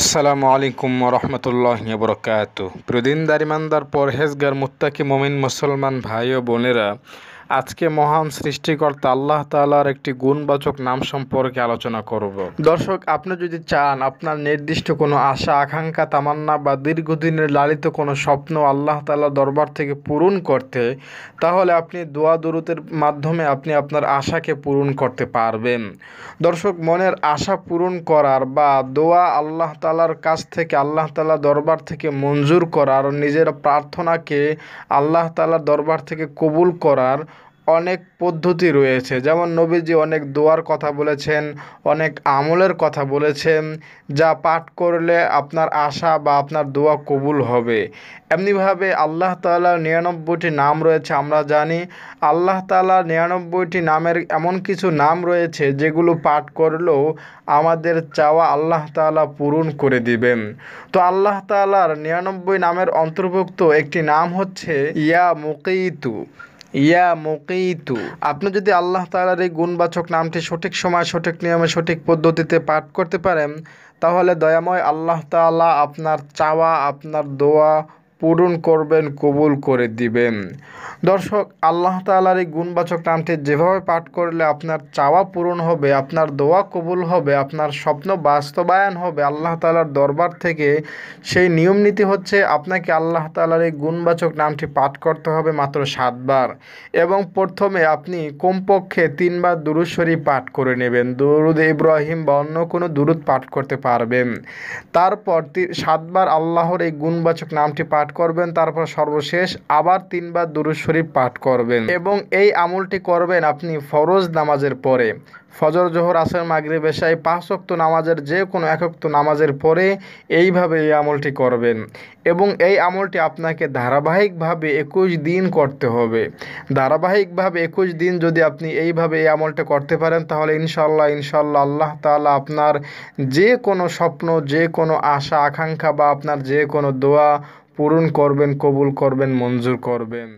আসসালামু আলাইকুম রহমতুল্লাহ বরকাত প্রদিন দারিমান্দার পরহেজগার মুত্তাকি মোমিন মুসলমান ভাই ও বোনেরা আজকে মহান সৃষ্টিকর্তা আল্লাহ তালার একটি গুণবাচক নাম সম্পর্কে আলোচনা করব দর্শক আপনি যদি চান আপনার নির্দিষ্ট কোনো আশা আকাঙ্ক্ষা তামান্না বা দীর্ঘদিনের লালিত কোনো স্বপ্ন আল্লাহ তালার দরবার থেকে পূরণ করতে তাহলে আপনি দোয়া দূরতের মাধ্যমে আপনি আপনার আশাকে পূরণ করতে পারবেন দর্শক মনের আশা পূরণ করার বা দোয়া আল্লাহ তালার কাছ থেকে আল্লাহ তালা দরবার থেকে মঞ্জুর করার নিজের প্রার্থনাকে আল্লাহ তালার দরবার থেকে কবুল করার অনেক পদ্ধতি রয়েছে যেমন নবীজি অনেক দোয়ার কথা বলেছেন অনেক আমলের কথা বলেছেন যা পাঠ করলে আপনার আশা বা আপনার দোয়া কবুল হবে এমনিভাবে আল্লাহ তালার নিরানব্বইটি নাম রয়েছে আমরা জানি আল্লাহ তালার নিরানব্বইটি নামের এমন কিছু নাম রয়েছে যেগুলো পাঠ করলেও আমাদের চাওয়া আল্লাহ তালা পূরণ করে দিবেন তো আল্লাহ তালার নিরানব্বই নামের অন্তর্ভুক্ত একটি নাম হচ্ছে ইয়া মুকিতু ইয়া মুকিতু আপনি যদি আল্লাহ তালার এই গুণবাচক নামটি সঠিক সময় সঠিক নিয়মে সঠিক পদ্ধতিতে পাঠ করতে পারেন তাহলে দয়াময় আল্লাহ তালা আপনার চাওয়া আপনার দোয়া পূরণ করবেন কবুল করে দিবেন দর্শক আল্লাহ তালার এই গুণবাচক নামটি যেভাবে পাঠ করলে আপনার চাওয়া পূরণ হবে আপনার দোয়া কবুল হবে আপনার স্বপ্ন বাস্তবায়ন হবে আল্লাহ তালার দরবার থেকে সেই নিয়ম নীতি হচ্ছে আপনাকে আল্লাহ তালার এই গুণবাচক নামটি পাঠ করতে হবে মাত্র সাতবার এবং প্রথমে আপনি কমপক্ষে তিনবার দুরুদ পাঠ করে নেবেন দুরুদ ইব্রাহিম বা অন্য কোনো দুরুদ পাঠ করতে পারবেন তারপর সাতবার আল্লাহর এই গুণবাচক নামটি পাঠ করবেন তারপর সর্বশেষ আবার তিনবার দুরুজ শরীফ পাঠ করবেন এবং এই আমলটি করবেন আপনি ফরজ নামাজের পরে ফজর জোহর আসর মাগরি বেশায় পাঁচক্ত নামাজের যে কোনো একক্ত নামাজের পরে এইভাবে এই আমলটি করবেন এবং এই আমলটি আপনাকে ধারাবাহিকভাবে একুশ দিন করতে হবে ধারাবাহিকভাবে একুশ দিন যদি আপনি এইভাবে এই আমলটি করতে পারেন তাহলে ইনশাল্লাহ ইনশাল্লাহ আল্লাহ তালা আপনার যে কোনো স্বপ্ন যে কোনো আশা আকাঙ্ক্ষা বা আপনার যে কোনো দোয়া পূরণ করবেন কবুল করবেন মঞ্জুর করবেন